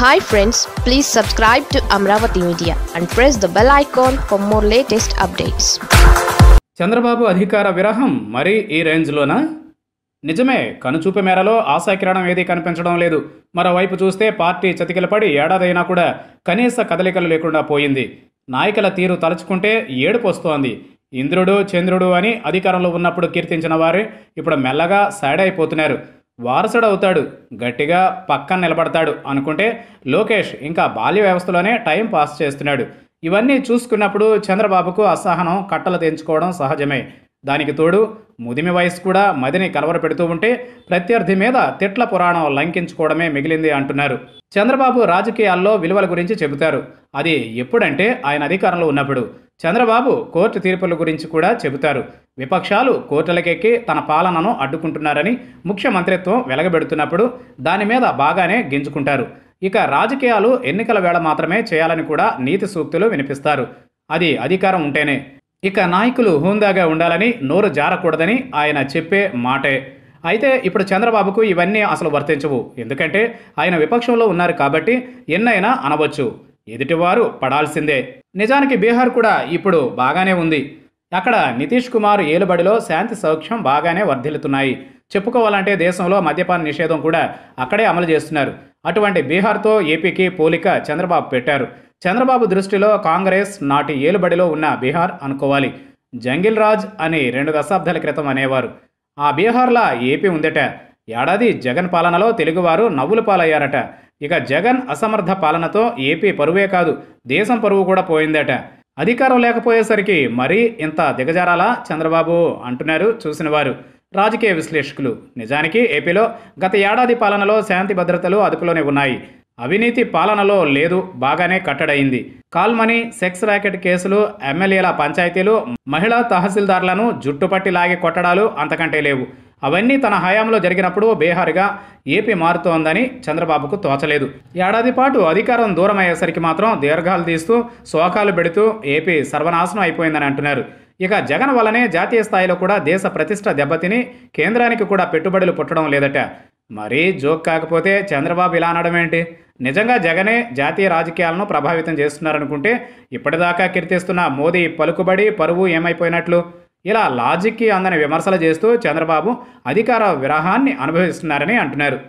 hi friends please subscribe to Amaravati media and press the bell icon for more latest updates Chandrababu అధికార విరహం మరి ఈ రేంజ్లోనా నిజమే కనుచూపు మేరలో ఆశాకిరణం ఏదీ కనిపించడం లేదు మరోవైపు చూస్తే పార్టీ చతికిలపడి ఏడాదైనా కూడా కనీస కదలికలు లేకుండా పోయింది నాయకుల తీరు తలుచుకుంటే ఏడుపు వస్తోంది ఇంద్రుడు చంద్రుడు అని అధికారంలో ఉన్నప్పుడు కీర్తించిన వారు ఇప్పుడు మెల్లగా సైడ్ అయిపోతున్నారు వారసుడవుతాడు గట్టిగా పక్కన నిలబడతాడు అనుకుంటే లోకేష్ ఇంకా బాల్య వ్యవస్థలోనే టైం పాస్ చేస్తున్నాడు ఇవన్నీ చూసుకున్నప్పుడు చంద్రబాబుకు అసహనం కట్టలు తెంచుకోవడం సహజమే దానికి తోడు ముదిమి వయసు కూడా మదిని కలవర పెడుతూ ఉంటే ప్రత్యర్థి మీద తిట్ల పురాణం లంకించుకోవడమే మిగిలింది అంటున్నారు చంద్రబాబు రాజకీయాల్లో విలువల గురించి చెబుతారు అది ఎప్పుడంటే ఆయన అధికారంలో ఉన్నప్పుడు చంద్రబాబు కోర్టు తీర్పుల గురించి కూడా చెబుతారు విపక్షాలు కోర్టులకెక్కి తన పాలనను అడ్డుకుంటున్నారని ముఖ్యమంత్రిత్వం వెలగబెడుతున్నప్పుడు దాని మీద బాగానే గింజుకుంటారు ఇక రాజకీయాలు ఎన్నికల వేళ మాత్రమే చేయాలని కూడా నీతి సూక్తులు వినిపిస్తారు అది అధికారం ఉంటేనే ఇక నాయకులు హూందాగా ఉండాలని నోరు జారకూడదని ఆయన చెప్పే మాటే అయితే ఇప్పుడు చంద్రబాబుకు ఇవన్నీ అసలు వర్తించవు ఎందుకంటే ఆయన విపక్షంలో ఉన్నారు కాబట్టి ఎన్నైనా అనవచ్చు ఎదుటివారు పడాల్సిందే నిజానికి బీహార్ కూడా ఇప్పుడు బాగానే ఉంది అక్కడ నితీష్ కుమార్ ఏలుబడిలో శాంతి సౌఖ్యం బాగానే వర్ధిల్లుతున్నాయి చెప్పుకోవాలంటే దేశంలో మద్యపాన నిషేధం కూడా అక్కడే అమలు చేస్తున్నారు అటువంటి బీహార్తో ఏపీకి పోలిక చంద్రబాబు పెట్టారు చంద్రబాబు దృష్టిలో కాంగ్రెస్ నాటి ఏలుబడిలో ఉన్న బీహార్ అనుకోవాలి జంగిల్ రాజ్ అని రెండు దశాబ్దాల క్రితం అనేవారు ఆ బీహార్లా ఏపీ ఉందట ఏడాది జగన్ పాలనలో తెలుగువారు నవ్వులు పాలయ్యారట ఇక జగన్ అసమర్థ పాలనతో ఏపీ పరువే కాదు దేశం పరువు కూడా పోయిందట అధికారం లేకపోయేసరికి మరీ ఇంత దిగజారాలా చంద్రబాబు అంటున్నారు చూసినవారు రాజకీయ విశ్లేషకులు నిజానికి ఏపీలో గత ఏడాది పాలనలో శాంతి భద్రతలు అదుపులోనే ఉన్నాయి అవినీతి పాలనలో లేదు బాగానే కట్టడయింది కాల్మనీ సెక్స్ ర్యాకెట్ కేసులు ఎమ్మెల్యేల పంచాయతీలు మహిళా తహసీల్దార్లను జుట్టుపట్టి లాగి కొట్టడాలు అంతకంటే లేవు అవన్నీ తన హయాంలో జరిగినప్పుడు బీహార్గా ఏపీ మారుతోందని చంద్రబాబుకు తోచలేదు ఏడాది పాటు అధికారం దూరం అయ్యేసరికి మాత్రం దీర్ఘాలు తీస్తూ శోకాలు పెడుతూ ఏపీ సర్వనాశనం అయిపోయిందని అంటున్నారు ఇక జగన్ వలనే జాతీయ స్థాయిలో కూడా దేశ ప్రతిష్ట దెబ్బతిని కేంద్రానికి కూడా పెట్టుబడులు పుట్టడం లేదట మరీ జోక్ కాకపోతే చంద్రబాబు ఇలా అనడం ఏంటి నిజంగా జగనే జాతీయ రాజకీయాలను ప్రభావితం చేస్తున్నారనుకుంటే ఇప్పటిదాకా కీర్తిస్తున్న మోదీ పలుకుబడి పరువు ఏమైపోయినట్లు ఇలా లాజిక్కి అందని విమర్శలు చేస్తూ చంద్రబాబు అధికార విరహాన్ని అనుభవిస్తున్నారని అంటున్నారు